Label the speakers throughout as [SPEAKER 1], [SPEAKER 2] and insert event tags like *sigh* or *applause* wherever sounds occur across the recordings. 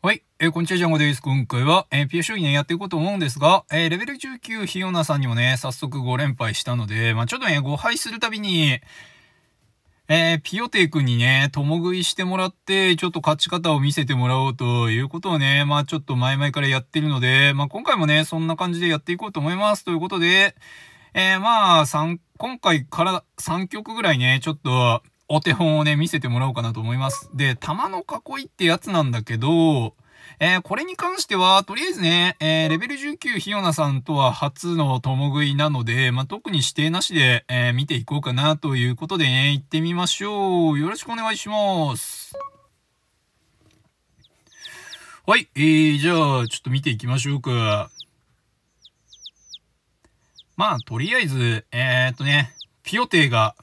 [SPEAKER 1] はい。えー、こんにちは、ジャンゴです。今回は、えー、PSU にね、やっていこうと思うんですが、えー、レベル19、ヒヨナさんにもね、早速5連敗したので、まあ、ちょっとね、5敗するたびに、えー、ピオテイ君にね、共食いしてもらって、ちょっと勝ち方を見せてもらおうということをね、まあちょっと前々からやってるので、まあ今回もね、そんな感じでやっていこうと思います。ということで、えー、まあ、3、今回から3曲ぐらいね、ちょっと、お手本をね、見せてもらおうかなと思います。で、玉の囲いってやつなんだけど、えー、これに関しては、とりあえずね、えー、レベル19ヒヨナさんとは初の共食いなので、まあ、特に指定なしで、えー、見ていこうかなということでね、行ってみましょう。よろしくお願いします。はい、えー、じゃあ、ちょっと見ていきましょうか。まあ、とりあえず、えー、っとね、ピオテが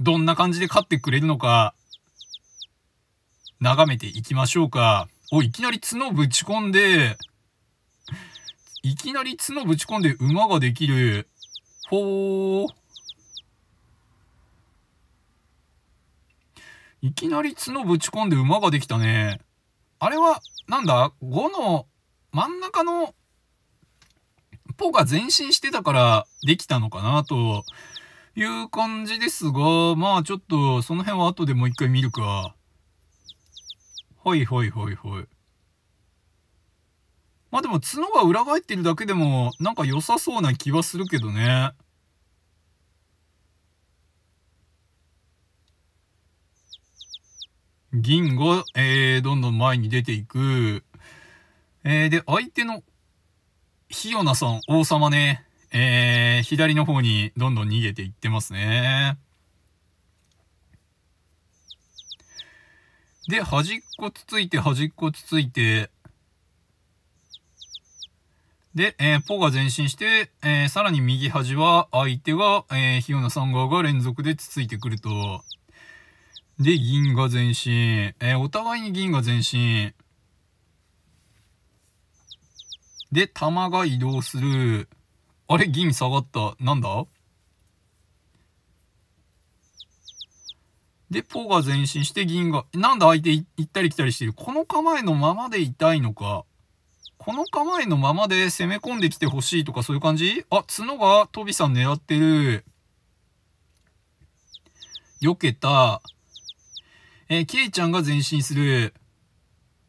[SPEAKER 1] どんな感じで勝ってくれるのか、眺めていきましょうか。お、いきなり角ぶち込んで、いきなり角ぶち込んで馬ができる。ほー。いきなり角ぶち込んで馬ができたね。あれは、なんだ ?5 の真ん中のポが前進してたからできたのかなという感じですが、まあちょっとその辺は後でもう一回見るか。はいはいはいはい。まあでも角が裏返ってるだけでもなんか良さそうな気はするけどね。銀が、えー、どんどん前に出ていく。えー、で、相手の、ひよなさん、王様ね。えー、左の方にどんどん逃げていってますね。で、端っこつついて、端っこつついて、で、えー、ポが前進して、えー、さらに右端は相手が、えー、ヒヨナさん側が連続でつついてくると。で、銀が前進。えー、お互いに銀が前進。で、玉が移動する。あれ銀下がった。なんだで、ポが前進して銀が、なんだ相手行ったり来たりしてる。この構えのままでいたいのか。この構えのままで攻め込んできてほしいとかそういう感じあ、角がトビさん狙ってる。避けた。えー、ケイちゃんが前進する。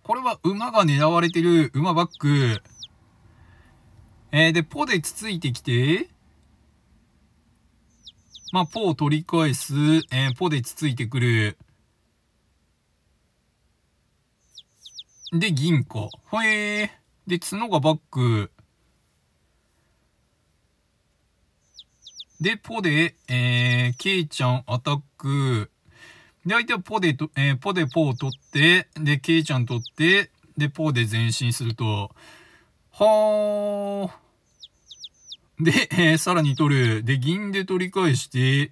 [SPEAKER 1] これは馬が狙われてる。馬バック。えー、で、ポでつついてきて、まあ、ポを取り返す、えー、ポでつついてくる。で、銀貨。ほえー。で、角がバック。で、ポで、えー、ケイちゃんアタック。で、相手はポでと、えー、ポでポを取って、で、ケイちゃん取って、で、ポで前進すると。はあ。で、えー、さらに取る。で、銀で取り返して、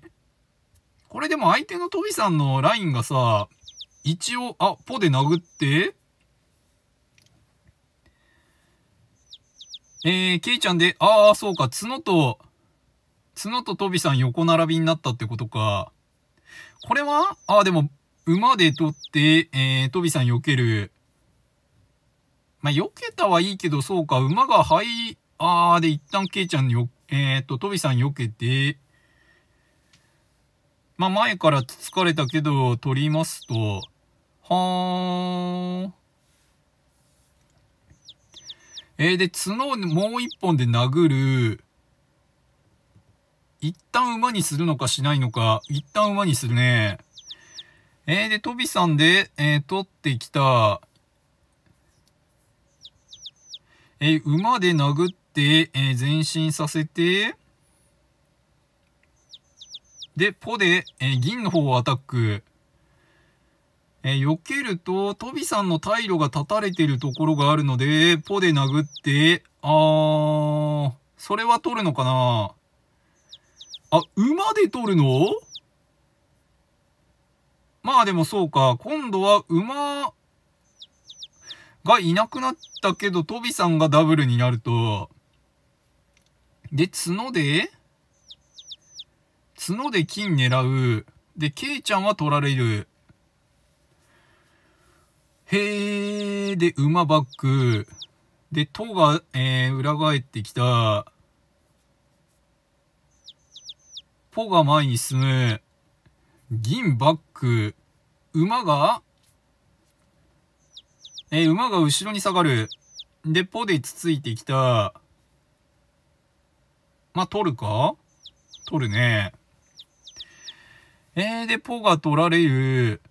[SPEAKER 1] これでも相手のトビさんのラインがさ、一応、あ、ポで殴って、えー、ケイちゃんで、ああ、そうか、角と、角とトビさん横並びになったってことか。これはああ、でも、馬で取って、えー、トビさん避ける。まあ、避けたはいいけど、そうか、馬が、はい、あーで、一旦ケイちゃんよ、えっ、と、トビさん避けて、まあ、前から疲れたけど、取りますと、はーん。えー、で、角をもう一本で殴る。一旦馬にするのかしないのか。一旦馬にするね。えー、で、トビさんで、えー、取ってきた。えー、馬で殴って、えー、前進させて、で、ポで、えー、銀の方をアタック。えー、避けると、トビさんの退路が断たれてるところがあるので、ポで殴って、あー、それは取るのかなあ、馬で取るのまあでもそうか、今度は馬、がいなくなったけど、トビさんがダブルになると、で、角で、角で金狙う。で、ケイちゃんは取られる。へえ、で、馬バック。で、塔が、えー、裏返ってきた。ポが前に進む。銀バック。馬がえー、馬が後ろに下がる。で、ポでつついてきた。まあ、取るか取るね。えー、で、ポが取られる。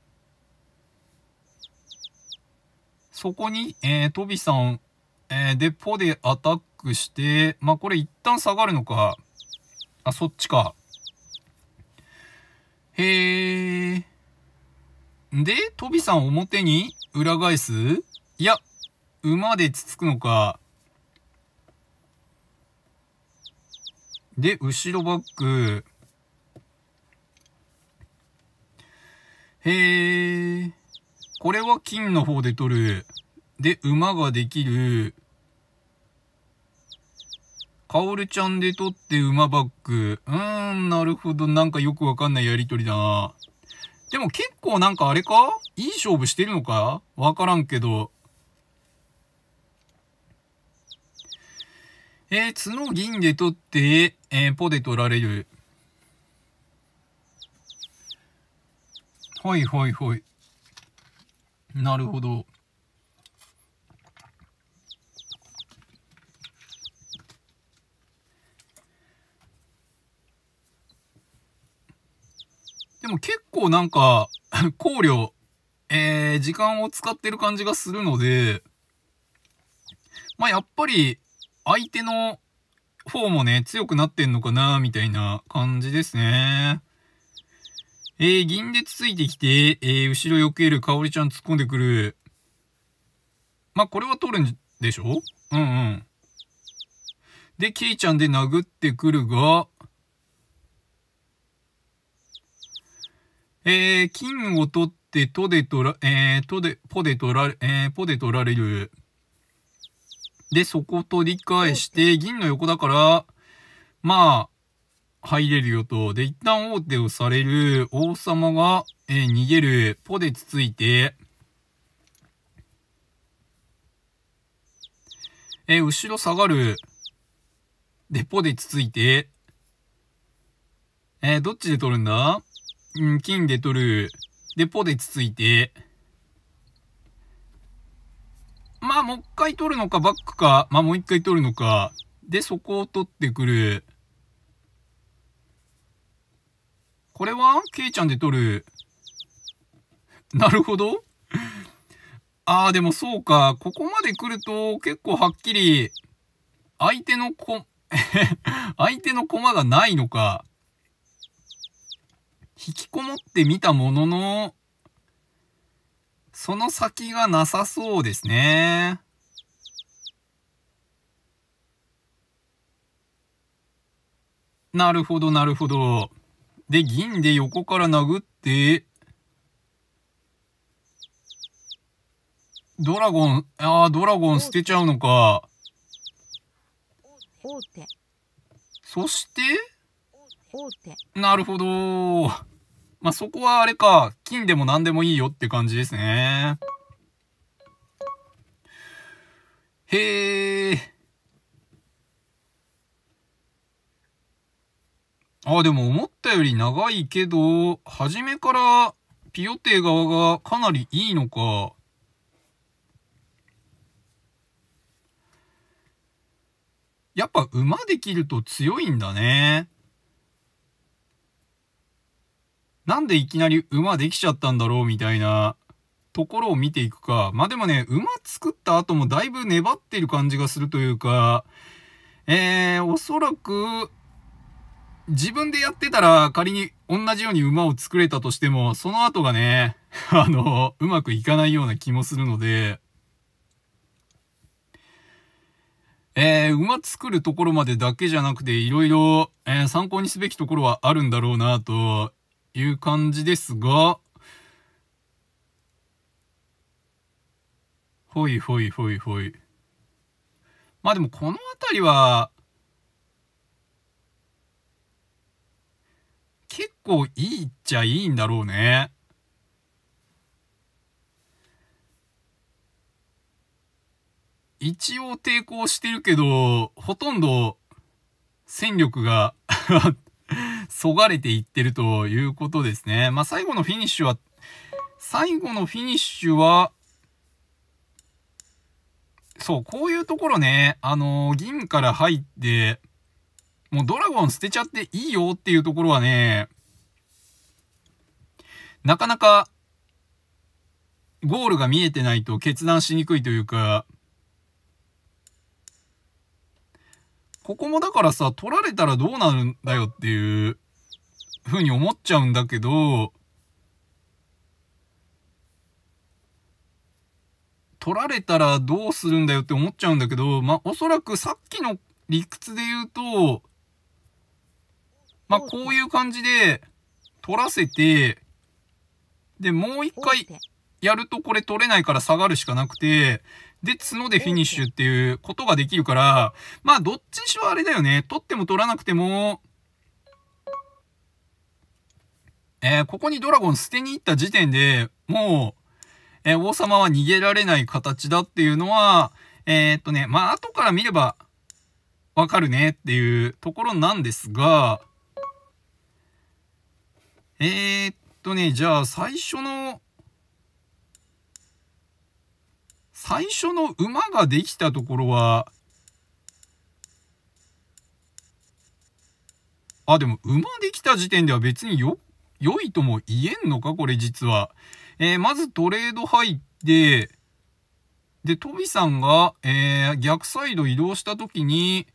[SPEAKER 1] そこに、えー、トビさん、えー、で、ポでアタックして、まあ、これ一旦下がるのか。あ、そっちか。へえ。で、トビさん表に裏返すいや、馬でつつくのか。で、後ろバック。へえ。これは金の方で取る。で、馬ができる。カオルちゃんで取って馬バック。うーん、なるほど。なんかよくわかんないやりとりだな。でも結構なんかあれかいい勝負してるのかわからんけど。えー、角銀で取って、えー、ポで取られる。はいはいはい。なるほど。でも結構なんか、*laughs* 考慮、えー、時間を使ってる感じがするので、まあやっぱり、相手の方もね、強くなってんのかな、みたいな感じですね。えー、銀でつついてきて、えー、後ろ避ける、かおりちゃん突っ込んでくる。まあ、これは取るんでしょうんうん。で、ケイちゃんで殴ってくるが、えー、金を取ってとで取ら、えー、とで、ぽで取られ、えー、ぽで取られる。で、そこと理解して、銀の横だから、まあ、入れるよと。で、一旦王手をされる王様が、えー、逃げる。ぽでつついて、えー、後ろ下がる。で、ぽでつついて、えー、どっちで取るんだうん、金で取る。で、ポでつついて。まあ、もう一回取るのか、バックか。まあ、もう一回取るのか。で、そこを取ってくる。これはケイちゃんで取る。なるほど。ああ、でもそうか。ここまで来ると、結構はっきり、相手のこ、*laughs* 相手の駒がないのか。引きこもってみたものの、その先がなさそうですね。なるほど、なるほど。で、銀で横から殴って、ドラゴン、ああ、ドラゴン捨てちゃうのか。そして、なるほど。まあ、そこはあれか、金でも何でもいいよって感じですね。へえ。あ、でも思ったより長いけど、初めからピオテ側がかなりいいのか。やっぱ馬できると強いんだね。なんでいきなり馬できちゃったんだろうみたいなところを見ていくか。まあでもね、馬作った後もだいぶ粘ってる感じがするというか、えー、おそらく、自分でやってたら仮に同じように馬を作れたとしても、その後がね、*laughs* あの、うまくいかないような気もするので、えー、馬作るところまでだけじゃなくて、いろいろ、えー、参考にすべきところはあるんだろうなという感じですが、ほいほいほいほい。まあでもこの辺りは、結構いいっちゃいいんだろうね。一応抵抗してるけど、ほとんど戦力が *laughs* そがれていってるということですね。まあ、最後のフィニッシュは、最後のフィニッシュは、そう、こういうところね、あのー、銀から入って、もうドラゴン捨てちゃっていいよっていうところはね、なかなか、ゴールが見えてないと決断しにくいというか、ここもだからさ、取られたらどうなるんだよっていうふうに思っちゃうんだけど、取られたらどうするんだよって思っちゃうんだけど、まあ、おそらくさっきの理屈で言うと、まあ、こういう感じで取らせて、で、もう一回やるとこれ取れないから下がるしかなくて、で、角でフィニッシュっていうことができるから、まあ、どっちにしろあれだよね。取っても取らなくても、えー、ここにドラゴン捨てに行った時点でもう、えー、王様は逃げられない形だっていうのは、えー、っとね、まあ、後から見ればわかるねっていうところなんですが、えー、っとね、じゃあ最初の、最初の馬ができたところは、あ、でも馬できた時点では別によく良いとも言えんのかこれ実は。えー、まずトレード入って、で、トビさんが、えー、逆サイド移動した時に、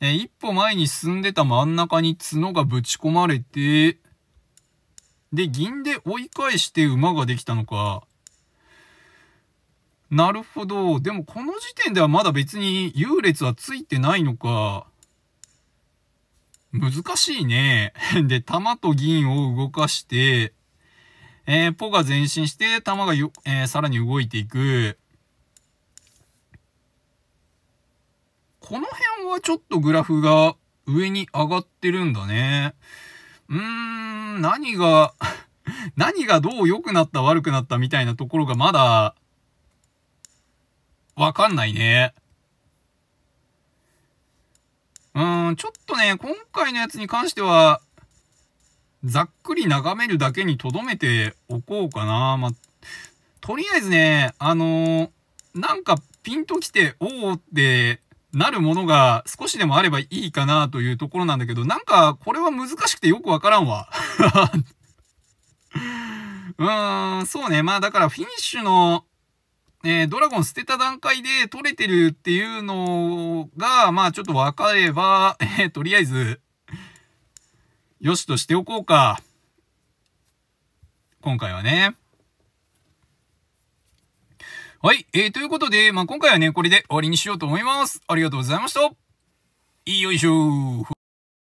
[SPEAKER 1] えー、一歩前に進んでた真ん中に角がぶち込まれて、で、銀で追い返して馬ができたのか。なるほど。でもこの時点ではまだ別に優劣はついてないのか。難しいね。*laughs* で、玉と銀を動かして、えー、ポが前進して、玉がよ、えー、さらに動いていく。この辺はちょっとグラフが上に上がってるんだね。うーん、何が *laughs* 何がどう良くなった、悪くなったみたいなところがまだ、わかんないね。うん、ちょっとね、今回のやつに関しては、ざっくり眺めるだけに留めておこうかな。まあ、とりあえずね、あのー、なんかピンときて、おおってなるものが少しでもあればいいかなというところなんだけど、なんかこれは難しくてよくわからんわ。*laughs* うーん、そうね。まあだからフィニッシュのえー、ドラゴン捨てた段階で取れてるっていうのが、まあちょっと分かれば、えー、とりあえず、よしとしておこうか。今回はね。はい。えー、ということで、まあ今回はね、これで終わりにしようと思います。ありがとうございました。よいしょ